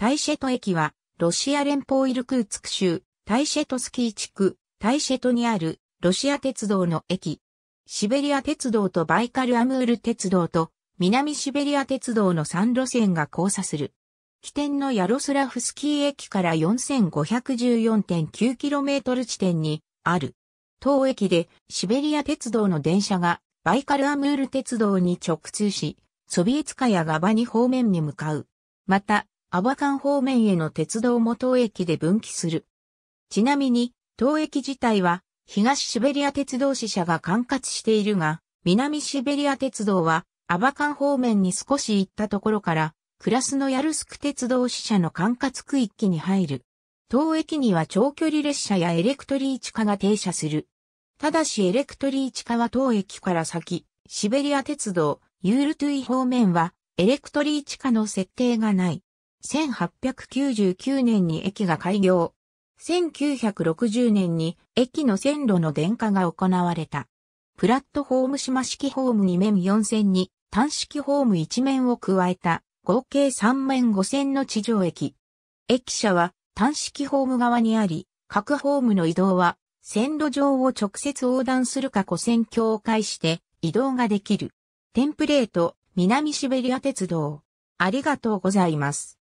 タイシェト駅は、ロシア連邦イルクーツク州、タイシェトスキー地区、タイシェトにある、ロシア鉄道の駅。シベリア鉄道とバイカルアムール鉄道と、南シベリア鉄道の3路線が交差する。起点のヤロスラフスキー駅から 4514.9km 地点にある。当駅でシベリア鉄道の電車がバイカルアムール鉄道に直通し、ソビエツカやガバニ方面に向かう。また、アバカン方面への鉄道も東駅で分岐する。ちなみに、当駅自体は、東シベリア鉄道支社が管轄しているが、南シベリア鉄道は、アバカン方面に少し行ったところから、クラスのヤルスク鉄道支社の管轄区域に入る。当駅には長距離列車やエレクトリー地下が停車する。ただしエレクトリー地下は当駅から先、シベリア鉄道、ユールトゥイ方面は、エレクトリー地下の設定がない。1899年に駅が開業。1960年に駅の線路の電化が行われた。プラットホーム島式ホーム2面4線に単式ホーム1面を加えた合計3面5線の地上駅。駅舎は単式ホーム側にあり、各ホームの移動は線路上を直接横断するか古線橋を介して移動ができる。テンプレート南シベリア鉄道。ありがとうございます。